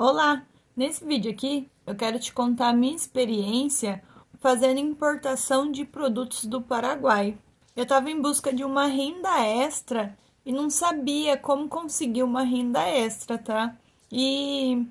Olá! Nesse vídeo aqui eu quero te contar a minha experiência fazendo importação de produtos do Paraguai. Eu estava em busca de uma renda extra e não sabia como conseguir uma renda extra, tá? E,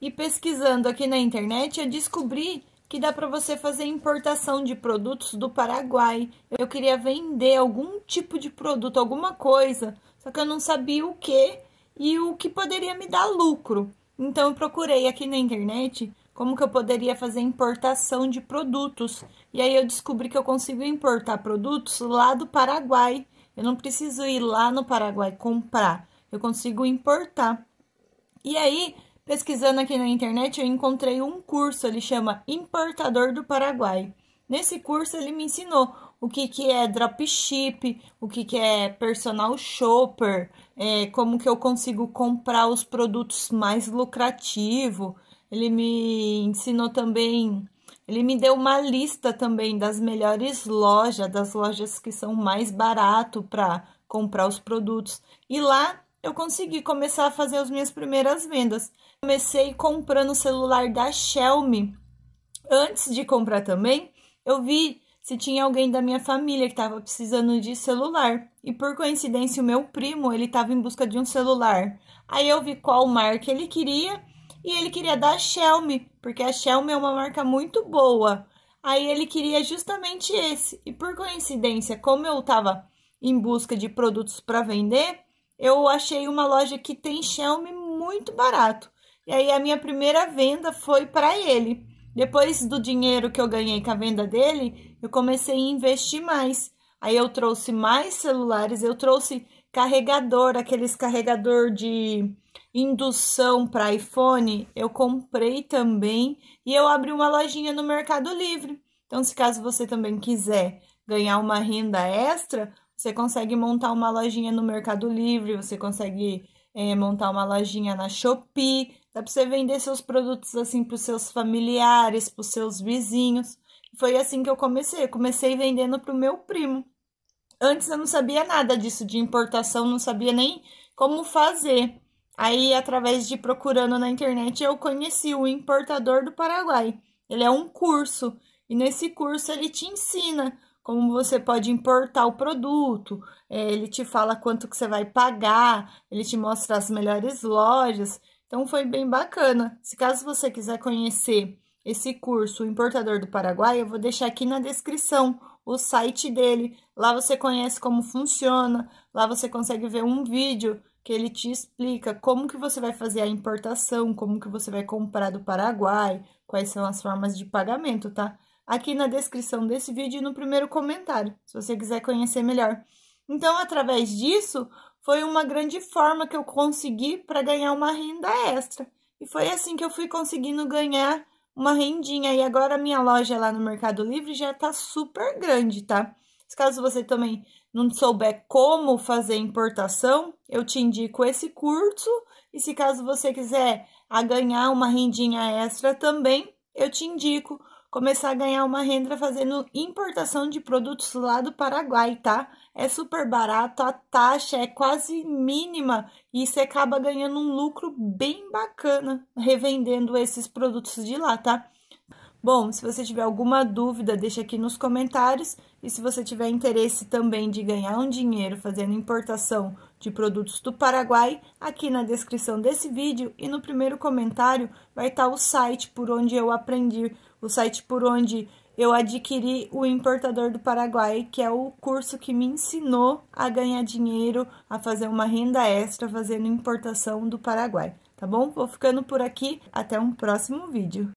e pesquisando aqui na internet eu descobri que dá para você fazer importação de produtos do Paraguai. Eu queria vender algum tipo de produto, alguma coisa, só que eu não sabia o que e o que poderia me dar lucro. Então eu procurei aqui na internet como que eu poderia fazer importação de produtos. E aí eu descobri que eu consigo importar produtos lá do Paraguai. Eu não preciso ir lá no Paraguai comprar, eu consigo importar. E aí, pesquisando aqui na internet, eu encontrei um curso, ele chama Importador do Paraguai. Nesse curso ele me ensinou o que, que é dropship, o que, que é personal shopper, é, como que eu consigo comprar os produtos mais lucrativos. Ele me ensinou também, ele me deu uma lista também das melhores lojas, das lojas que são mais barato para comprar os produtos. E lá eu consegui começar a fazer as minhas primeiras vendas. Comecei comprando o celular da Xiaomi. Antes de comprar também, eu vi se tinha alguém da minha família que estava precisando de celular. E por coincidência, o meu primo, ele estava em busca de um celular. Aí eu vi qual marca ele queria e ele queria da Xiaomi, porque a Xiaomi é uma marca muito boa. Aí ele queria justamente esse. E por coincidência, como eu estava em busca de produtos para vender, eu achei uma loja que tem Xiaomi muito barato. E aí a minha primeira venda foi para ele. Depois do dinheiro que eu ganhei com a venda dele, eu comecei a investir mais. Aí eu trouxe mais celulares, eu trouxe carregador, aqueles carregador de indução para iPhone, eu comprei também e eu abri uma lojinha no Mercado Livre. Então, se caso você também quiser ganhar uma renda extra, você consegue montar uma lojinha no Mercado Livre, você consegue é, montar uma lojinha na Shopee, dá para você vender seus produtos assim para os seus familiares, para os seus vizinhos foi assim que eu comecei. Eu comecei vendendo pro meu primo. Antes eu não sabia nada disso de importação, não sabia nem como fazer. Aí, através de procurando na internet, eu conheci o importador do Paraguai. Ele é um curso e nesse curso ele te ensina como você pode importar o produto, é, ele te fala quanto que você vai pagar, ele te mostra as melhores lojas. Então foi bem bacana. Se caso você quiser conhecer esse curso, o Importador do Paraguai, eu vou deixar aqui na descrição o site dele. Lá você conhece como funciona, lá você consegue ver um vídeo que ele te explica como que você vai fazer a importação, como que você vai comprar do Paraguai, quais são as formas de pagamento, tá? Aqui na descrição desse vídeo e no primeiro comentário, se você quiser conhecer melhor. Então, através disso, foi uma grande forma que eu consegui para ganhar uma renda extra. E foi assim que eu fui conseguindo ganhar uma rendinha. E agora a minha loja lá no Mercado Livre já tá super grande, tá? Caso você também não souber como fazer importação, eu te indico esse curso. E se caso você quiser ganhar uma rendinha extra também, eu te indico começar a ganhar uma renda fazendo importação de produtos lá do Paraguai, tá? É super barato, a taxa é quase mínima e você acaba ganhando um lucro bem bacana revendendo esses produtos de lá, tá? Bom, se você tiver alguma dúvida, deixa aqui nos comentários. E se você tiver interesse também de ganhar um dinheiro fazendo importação de produtos do Paraguai, aqui na descrição desse vídeo e no primeiro comentário vai estar tá o site por onde eu aprendi, o site por onde eu adquiri o Importador do Paraguai, que é o curso que me ensinou a ganhar dinheiro, a fazer uma renda extra fazendo importação do Paraguai, tá bom? Vou ficando por aqui, até um próximo vídeo.